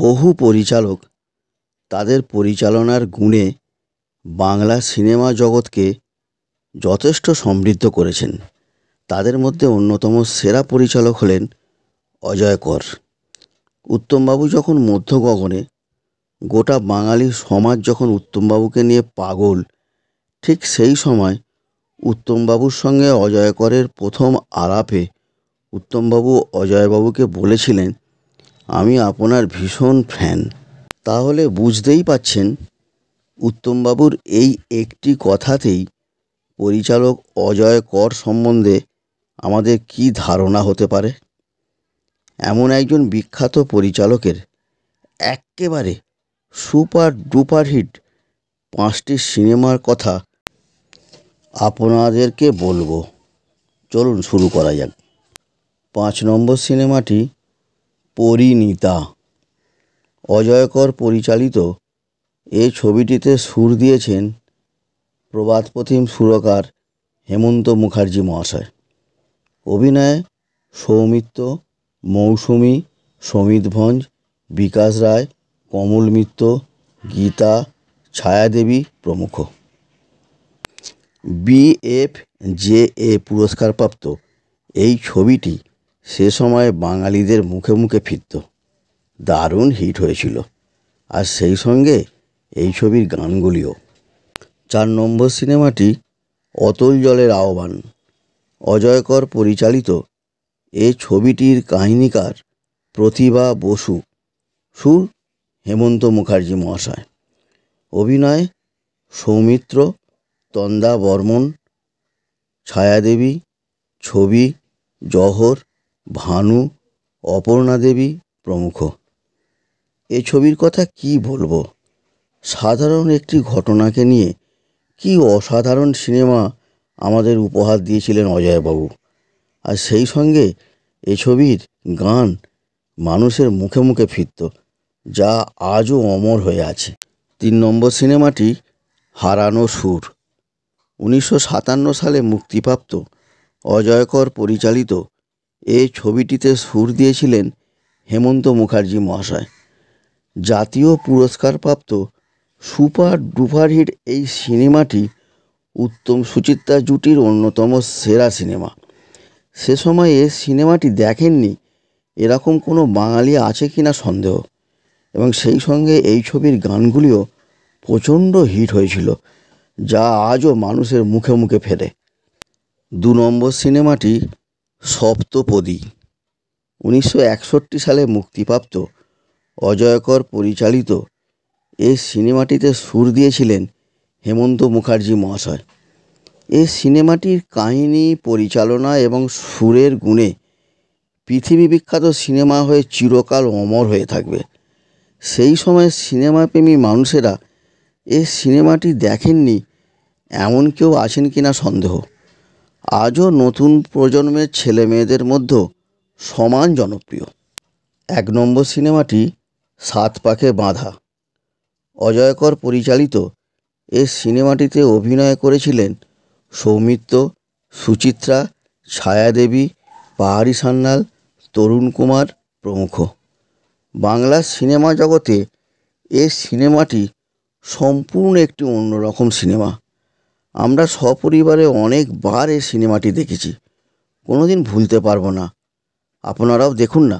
বহু পরিচালক তাদের পরিচালনার গুণে বাংলা সিনেমা জগৎকে যথেষ্ট সমৃদ্ধ করেছেন তাদের মধ্যে অন্যতম সেরা পরিচালক হলেন অজয় কর উত্তমবাবু যখন মধ্য গগনে গোটা বাঙালি সমাজ যখন উত্তমবাবুকে নিয়ে পাগল ঠিক সেই সময় উত্তমবাবুর সঙ্গে অজয় করের প্রথম আলাপে উত্তমবাবু অজয়বাবুকে বলেছিলেন আমি আপনার ভীষণ ফ্যান তাহলে বুঝতেই পাচ্ছেন উত্তমবাবুর এই একটি কথাতেই পরিচালক অজয় কর সম্বন্ধে আমাদের কি ধারণা হতে পারে এমন একজন বিখ্যাত পরিচালকের একেবারে সুপার ডুপার হিট পাঁচটি সিনেমার কথা আপনাদেরকে বলবো চলুন শুরু করা যাক পাঁচ নম্বর সিনেমাটি পরিণীতা অজয়কর পরিচালিত এ ছবিটিতে সুর দিয়েছেন প্রবাদপ্রথিম সুরকার হেমন্ত মুখার্জি মহাশয় অভিনয়ে সৌমিত্র মৌসুমি সমিত ভঞ্জ বিকাশ রায় কমল মিত্র গীতা ছায়াদেবী প্রমুখ বিএফ জে এ পুরস্কারপ্রাপ্ত এই ছবিটি সে সময় বাঙালিদের মুখে মুখে ফিরত দারুণ হিট হয়েছিল আর সেই সঙ্গে এই ছবির গানগুলিও চার নম্বর সিনেমাটি অতল জলের আহ্বান অজয়কর পরিচালিত এ ছবিটির কাহিনীকার প্রতিভা বসু সুর হেমন্ত মুখার্জি মহাশয় অভিনয় সৌমিত্র তন্দা বর্মন ছায়াদেবী ছবি জহর ভানু অপর্ণা দেবী প্রমুখ এ ছবির কথা কি বলবো সাধারণ একটি ঘটনাকে নিয়ে কি অসাধারণ সিনেমা আমাদের উপহার দিয়েছিলেন অজয়বাবু আর সেই সঙ্গে এ ছবির গান মানুষের মুখে মুখে ফিরত যা আজও অমর হয়ে আছে তিন নম্বর সিনেমাটি হারানো সুর উনিশশো সাতান্ন সালে মুক্তিপ্রাপ্ত অজয়কর পরিচালিত এই ছবিটিতে সুর দিয়েছিলেন হেমন্ত মুখার্জি মহাশয় জাতীয় পুরস্কারপ্রাপ্ত সুপার ডুপার হিট এই সিনেমাটি উত্তম সুচিত্রা জুটির অন্যতম সেরা সিনেমা সে সময় এ সিনেমাটি দেখেননি এরকম কোনো বাঙালি আছে কি না সন্দেহ এবং সেই সঙ্গে এই ছবির গানগুলিও প্রচণ্ড হিট হয়েছিল যা আজও মানুষের মুখে মুখে ফেরে দু নম্বর সিনেমাটি সপ্তপদী উনিশশো একষট্টি সালে মুক্তিপ্রাপ্ত অজয়কর পরিচালিত এই সিনেমাটিতে সুর দিয়েছিলেন হেমন্ত মুখার্জি মহাশয় এ সিনেমাটির কাহিনি পরিচালনা এবং সুরের গুণে পৃথিবী বিখ্যাত সিনেমা হয়ে চিরকাল অমর হয়ে থাকবে সেই সময় সিনেমাপ্রেমী মানুষেরা এ সিনেমাটি দেখেননি এমন কেউ আছেন কিনা সন্দেহ আজও নতুন প্রজন্মের ছেলে মেয়েদের মধ্যেও সমান জনপ্রিয় এক নম্বর সিনেমাটি সাত পাকে বাঁধা অজয়কর পরিচালিত এ সিনেমাটিতে অভিনয় করেছিলেন সৌমিত্র সুচিত্রা ছায়াদেবী পাহাড়ি সান্যাল তরুণ কুমার প্রমুখ বাংলা সিনেমা জগতে এ সিনেমাটি সম্পূর্ণ একটি অন্যরকম সিনেমা আমরা সপরিবারে অনেকবার এই সিনেমাটি দেখেছি কোনো দিন ভুলতে পারব না আপনারাও দেখুন না